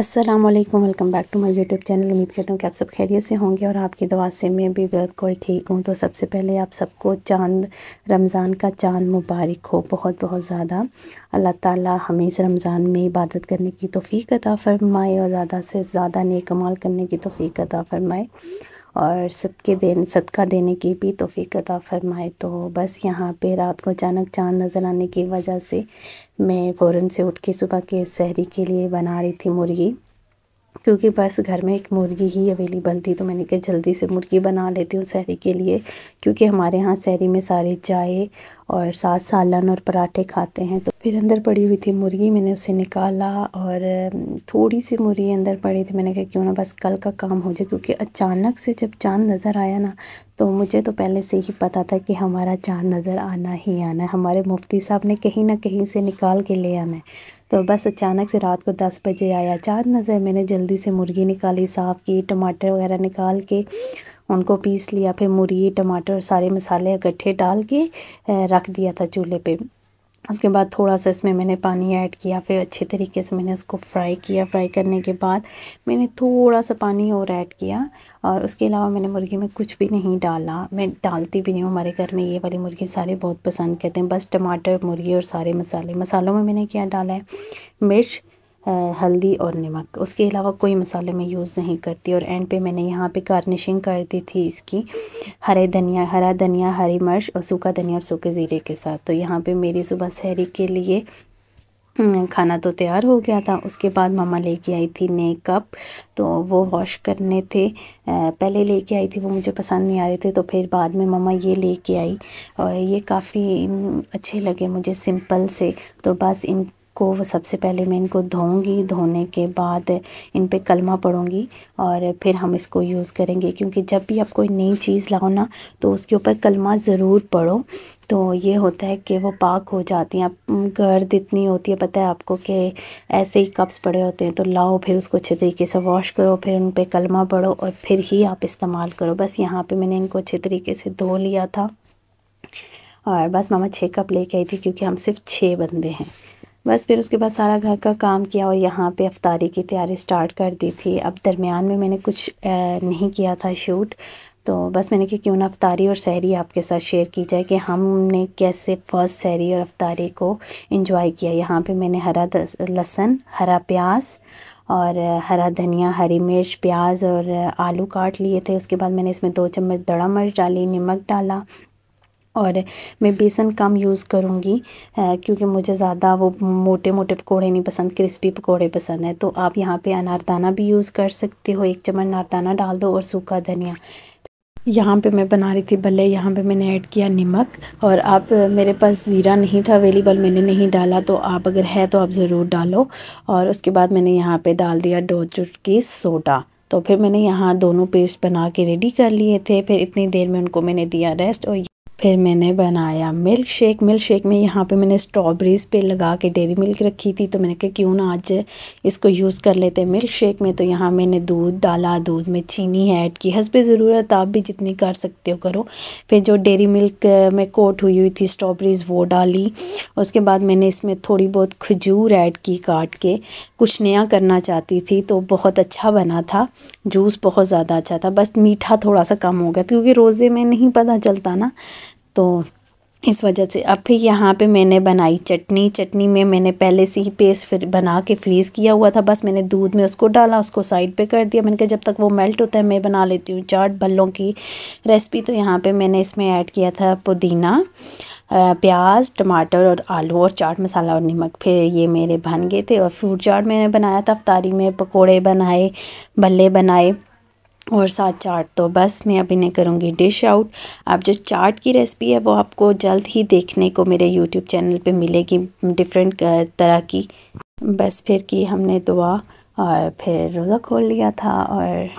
Aslam welcome back to my YouTube channel उम्मीद करता हूँ कि आप सब खैरियत से होंगे और आपकी दुआ से मैं भी बिल्कुल ठीक हूँ तो सबसे पहले आप सबको चांद रमज़ान का चांद मुबारक हो बहुत बहुत ज़्यादा अल्लाह ताला हमें इस रमज़ान में इबादत करने की तोफ़ी अता फ़रमाए और ज़्यादा से ज़्यादा नेकमाल करने की तोफ़ी अता फ़रमाए और सदके देने सदका देने की भी तोफ़ी अदा फ़रमाए तो बस यहाँ पे रात को अचानक चाँद नज़र आने की वजह से मैं फ़ौरन से उठ के सुबह के सहरी के लिए बना रही थी मुर्गी क्योंकि बस घर में एक मुर्गी ही अवेलेबल थी तो मैंने कहा जल्दी से मुर्गी बना लेती हूँ सहरी के लिए क्योंकि हमारे यहाँ सहरी में सारे चाय और साथ सालन और पराठे खाते हैं तो फिर अंदर पड़ी हुई थी मुर्गी मैंने उसे निकाला और थोड़ी सी मुर्गी अंदर पड़ी थी मैंने कहा क्यों ना बस कल का काम हो जाए क्योंकि अचानक से जब चाँद नज़र आया ना तो मुझे तो पहले से ही पता था कि हमारा चाँद नज़र आना ही आना है हमारे मुफ्ती साहब ने कहीं ना कहीं से निकाल के ले आना है तो बस अचानक से रात को दस बजे आया चार नजर मैंने जल्दी से मुर्गी निकाली साफ़ की टमाटर वगैरह निकाल के उनको पीस लिया फिर मुर्गी टमाटर सारे मसाले इकट्ठे डाल के रख दिया था चूल्हे पे उसके बाद थोड़ा सा इसमें मैंने पानी ऐड किया फिर अच्छे तरीके से मैंने उसको फ्राई किया फ्राई करने के बाद मैंने थोड़ा सा पानी और ऐड किया और उसके अलावा मैंने मुर्गी में कुछ भी नहीं डाला मैं डालती भी नहीं हूँ हमारे घर में ये वाली मुर्गी सारे बहुत पसंद करते हैं बस टमाटर मुर्गी और सारे मसाले मसालों में मैंने क्या डाला है मिर्च हल्दी और नमक उसके अलावा कोई मसाले मैं यूज़ नहीं करती और एंड पे मैंने यहाँ पे गार्निशिंग कर दी थी इसकी हरे धनिया हरा धनिया हरी मिर्च और सूखा धनिया और सूखे ज़ीरे के साथ तो यहाँ पे मेरी सुबह सहरी के लिए खाना तो तैयार हो गया था उसके बाद मामा लेके आई थी नए कप तो वो वॉश करने थे पहले लेके आई थी वो मुझे पसंद नहीं आ रहे थे तो फिर बाद में मामा ये लेके आई और ये काफ़ी अच्छे लगे मुझे सिंपल से तो बस इन को सबसे पहले मैं इनको धोऊंगी धोने के बाद इन पे कलमा पढ़ूंगी और फिर हम इसको यूज़ करेंगे क्योंकि जब भी आप कोई नई चीज़ लाओ ना तो उसके ऊपर कलमा ज़रूर पढ़ो तो ये होता है कि वो पाक हो जाती हैं गर्द इतनी होती है पता है आपको कि ऐसे ही कप्स पड़े होते हैं तो लाओ फिर उसको अच्छे तरीके से वॉश करो फिर उन पर कलमा पढ़ो और फिर ही आप इस्तेमाल करो बस यहाँ पर मैंने इनको अच्छे तरीके से धो लिया था और बस मामा छः कप लेके आई थी क्योंकि हम सिर्फ छः बंदे हैं बस फिर उसके बाद सारा घर का काम किया और यहाँ पे अफ्तारी की तैयारी स्टार्ट कर दी थी अब दरमियान में मैंने कुछ नहीं किया था शूट तो बस मैंने कहा क्यों ना अफ्तारी और सहरी आपके साथ शेयर की जाए कि हमने कैसे फर्स्ट सहरी और अफ्तारी को इंजॉय किया यहाँ पर मैंने हरा लहसन हरा प्याज और हरा धनिया हरी मिर्च प्याज और आलू काट लिए थे उसके बाद मैंने इसमें दो चम्मच दड़ा मिर्च डाली नमक डाला और मैं बेसन कम यूज़ करूँगी क्योंकि मुझे ज़्यादा वो मोटे मोटे पकोड़े नहीं पसंद क्रिस्पी पकोड़े पसंद हैं तो आप यहाँ पे अनारदाना भी यूज़ कर सकते हो एक चम्मच अनारदाना डाल दो और सूखा धनिया यहाँ पे मैं बना रही थी भले यहाँ पे मैंने ऐड किया नमक और आप मेरे पास ज़ीरा नहीं था अवेलेबल मैंने नहीं डाला तो आप अगर है तो आप ज़रूर डालो और उसके बाद मैंने यहाँ पर डाल दिया दो चुटकी सोडा तो फिर मैंने यहाँ दोनों पेस्ट बना के रेडी कर लिए थे फिर इतनी देर में उनको मैंने दिया रेस्ट और फिर मैंने बनाया मिल्क शेक मिल्क शेक में यहाँ पे मैंने स्ट्रॉबेरीज़ पे लगा के डेरी मिल्क रखी थी तो मैंने कहा क्यों ना आज इसको यूज़ कर लेते हैं मिल्क शेक में तो यहाँ मैंने दूध डाला दूध में चीनी ऐड की हंस पे ज़रूरत आप भी जितनी कर सकते हो करो फिर जो डेरी मिल्क में कोट हुई हुई थी स्ट्रॉबेरीज़ वो डाली उसके बाद मैंने इसमें थोड़ी बहुत खजूर ऐड की काट के कुछ नया करना चाहती थी तो बहुत अच्छा बना था जूस बहुत ज़्यादा अच्छा था बस मीठा थोड़ा सा कम हो गया क्योंकि रोज़े में नहीं पता चलता ना तो इस वजह से अब फिर यहाँ पे मैंने बनाई चटनी चटनी में मैंने पहले से ही पेस्ट फिर बना के फ्रीज़ किया हुआ था बस मैंने दूध में उसको डाला उसको साइड पे कर दिया मैंने कहा जब तक वो मेल्ट होता है मैं बना लेती हूँ चाट भल्लों की रेसिपी तो यहाँ पे मैंने इसमें ऐड किया था पुदीना प्याज टमाटर और आलू और चाट मसाला और नमक फिर ये मेरे बन गए थे और फ्रूट चाट मैंने बनाया था अफ्तारी में पकौड़े बनाए बल्ले बनाए और साथ चाट तो बस मैं अभी नहीं करूँगी डिश आउट अब जो चाट की रेसिपी है वो आपको जल्द ही देखने को मेरे यूट्यूब चैनल पे मिलेगी डिफरेंट तरह की बस फिर की हमने दुआ और फिर रोज़ा खोल लिया था और